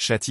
Chat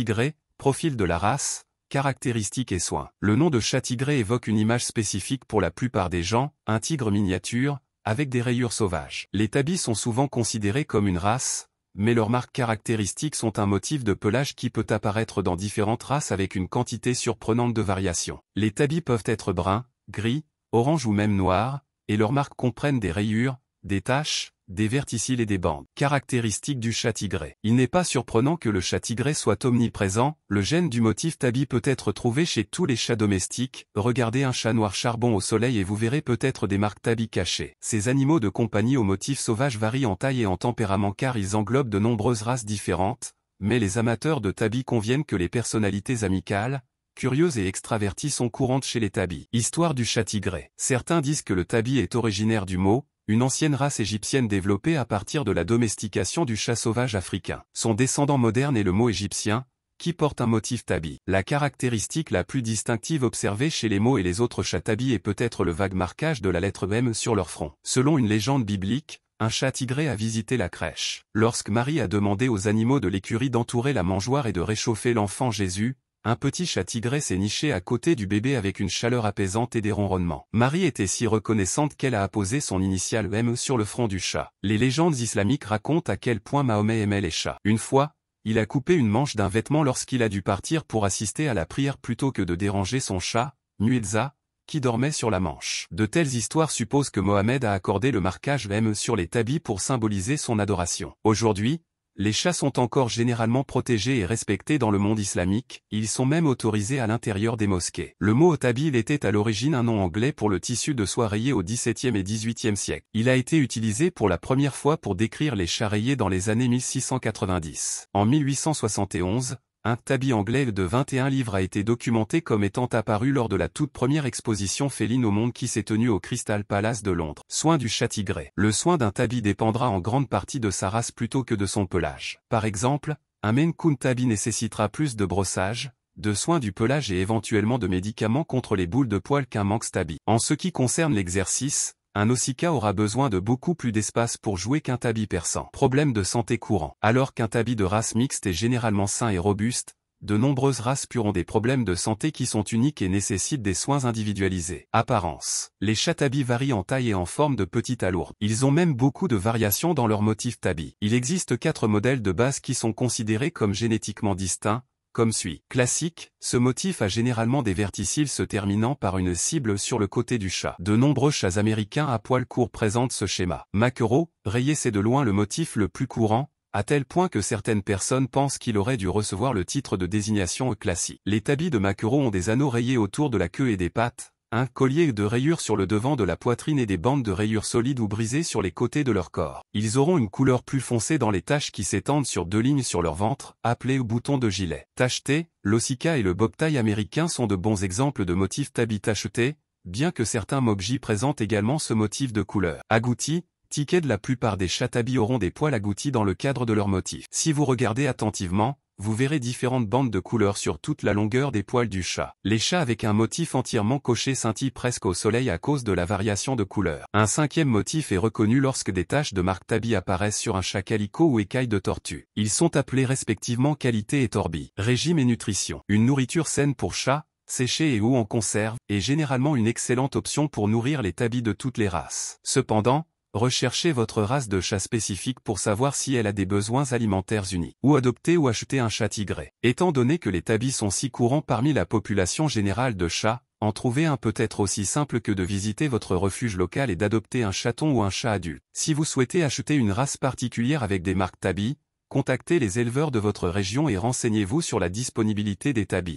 profil de la race, caractéristiques et soins. Le nom de chat évoque une image spécifique pour la plupart des gens, un tigre miniature, avec des rayures sauvages. Les tabis sont souvent considérés comme une race, mais leurs marques caractéristiques sont un motif de pelage qui peut apparaître dans différentes races avec une quantité surprenante de variations. Les tabis peuvent être bruns, gris, orange ou même noirs, et leurs marques comprennent des rayures, des taches, des verticilles et des bandes. Caractéristiques du chat tigré. Il n'est pas surprenant que le chat tigré soit omniprésent, le gène du motif tabi peut être trouvé chez tous les chats domestiques, regardez un chat noir charbon au soleil et vous verrez peut-être des marques tabi cachées. Ces animaux de compagnie au motif sauvage varient en taille et en tempérament car ils englobent de nombreuses races différentes, mais les amateurs de tabi conviennent que les personnalités amicales, curieuses et extraverties sont courantes chez les tabis. Histoire du chat tigré. Certains disent que le tabi est originaire du mot, une ancienne race égyptienne développée à partir de la domestication du chat sauvage africain. Son descendant moderne est le mot égyptien, qui porte un motif tabi. La caractéristique la plus distinctive observée chez les mots et les autres chats tabi est peut-être le vague marquage de la lettre M sur leur front. Selon une légende biblique, un chat tigré a visité la crèche. Lorsque Marie a demandé aux animaux de l'écurie d'entourer la mangeoire et de réchauffer l'enfant Jésus, un petit chat tigré s'est niché à côté du bébé avec une chaleur apaisante et des ronronnements. Marie était si reconnaissante qu'elle a apposé son initiale M sur le front du chat. Les légendes islamiques racontent à quel point Mahomet aimait les chats. Une fois, il a coupé une manche d'un vêtement lorsqu'il a dû partir pour assister à la prière plutôt que de déranger son chat, Nuitza, qui dormait sur la manche. De telles histoires supposent que Mohamed a accordé le marquage M sur les tabis pour symboliser son adoration. Aujourd'hui, les chats sont encore généralement protégés et respectés dans le monde islamique, ils sont même autorisés à l'intérieur des mosquées. Le mot otabil était à l'origine un nom anglais pour le tissu de soie rayé au XVIIe et XVIIIe siècle. Il a été utilisé pour la première fois pour décrire les chats rayés dans les années 1690. En 1871, un tabi anglais de 21 livres a été documenté comme étant apparu lors de la toute première exposition féline au monde qui s'est tenue au Crystal Palace de Londres. Soin du tigré Le soin d'un tabi dépendra en grande partie de sa race plutôt que de son pelage. Par exemple, un Maine tabi nécessitera plus de brossage, de soins du pelage et éventuellement de médicaments contre les boules de poils qu'un manx tabi. En ce qui concerne l'exercice, un ossika aura besoin de beaucoup plus d'espace pour jouer qu'un tabi persan. Problème de santé courant. Alors qu'un tabi de race mixte est généralement sain et robuste, de nombreuses races puront des problèmes de santé qui sont uniques et nécessitent des soins individualisés. Apparence. Les chats tabis varient en taille et en forme de petite à Ils ont même beaucoup de variations dans leur motif tabi. Il existe quatre modèles de base qui sont considérés comme génétiquement distincts, comme suit. Classique, ce motif a généralement des verticilles se terminant par une cible sur le côté du chat. De nombreux chats américains à poils courts présentent ce schéma. Macero, rayé c'est de loin le motif le plus courant, à tel point que certaines personnes pensent qu'il aurait dû recevoir le titre de désignation classique. Les tabis de Macquereau ont des anneaux rayés autour de la queue et des pattes, un collier de rayures sur le devant de la poitrine et des bandes de rayures solides ou brisées sur les côtés de leur corps. Ils auront une couleur plus foncée dans les taches qui s'étendent sur deux lignes sur leur ventre, appelées boutons de gilet. Tacheté, l'ossica et le bobtail américain sont de bons exemples de motifs tabi tachetés, bien que certains mobjis présentent également ce motif de couleur. Agouti, ticket de la plupart des chats tabis auront des poils agoutis dans le cadre de leur motif. Si vous regardez attentivement, vous verrez différentes bandes de couleurs sur toute la longueur des poils du chat. Les chats avec un motif entièrement coché scintillent presque au soleil à cause de la variation de couleur. Un cinquième motif est reconnu lorsque des taches de marque tabi apparaissent sur un chat calico ou écaille de tortue. Ils sont appelés respectivement qualité et torbi. Régime et nutrition. Une nourriture saine pour chat, séchée et ou en conserve, est généralement une excellente option pour nourrir les tabis de toutes les races. Cependant, Recherchez votre race de chat spécifique pour savoir si elle a des besoins alimentaires unis, ou adopter ou acheter un chat tigré. Étant donné que les tabis sont si courants parmi la population générale de chats, en trouver un peut être aussi simple que de visiter votre refuge local et d'adopter un chaton ou un chat adulte. Si vous souhaitez acheter une race particulière avec des marques tabis, contactez les éleveurs de votre région et renseignez-vous sur la disponibilité des tabis.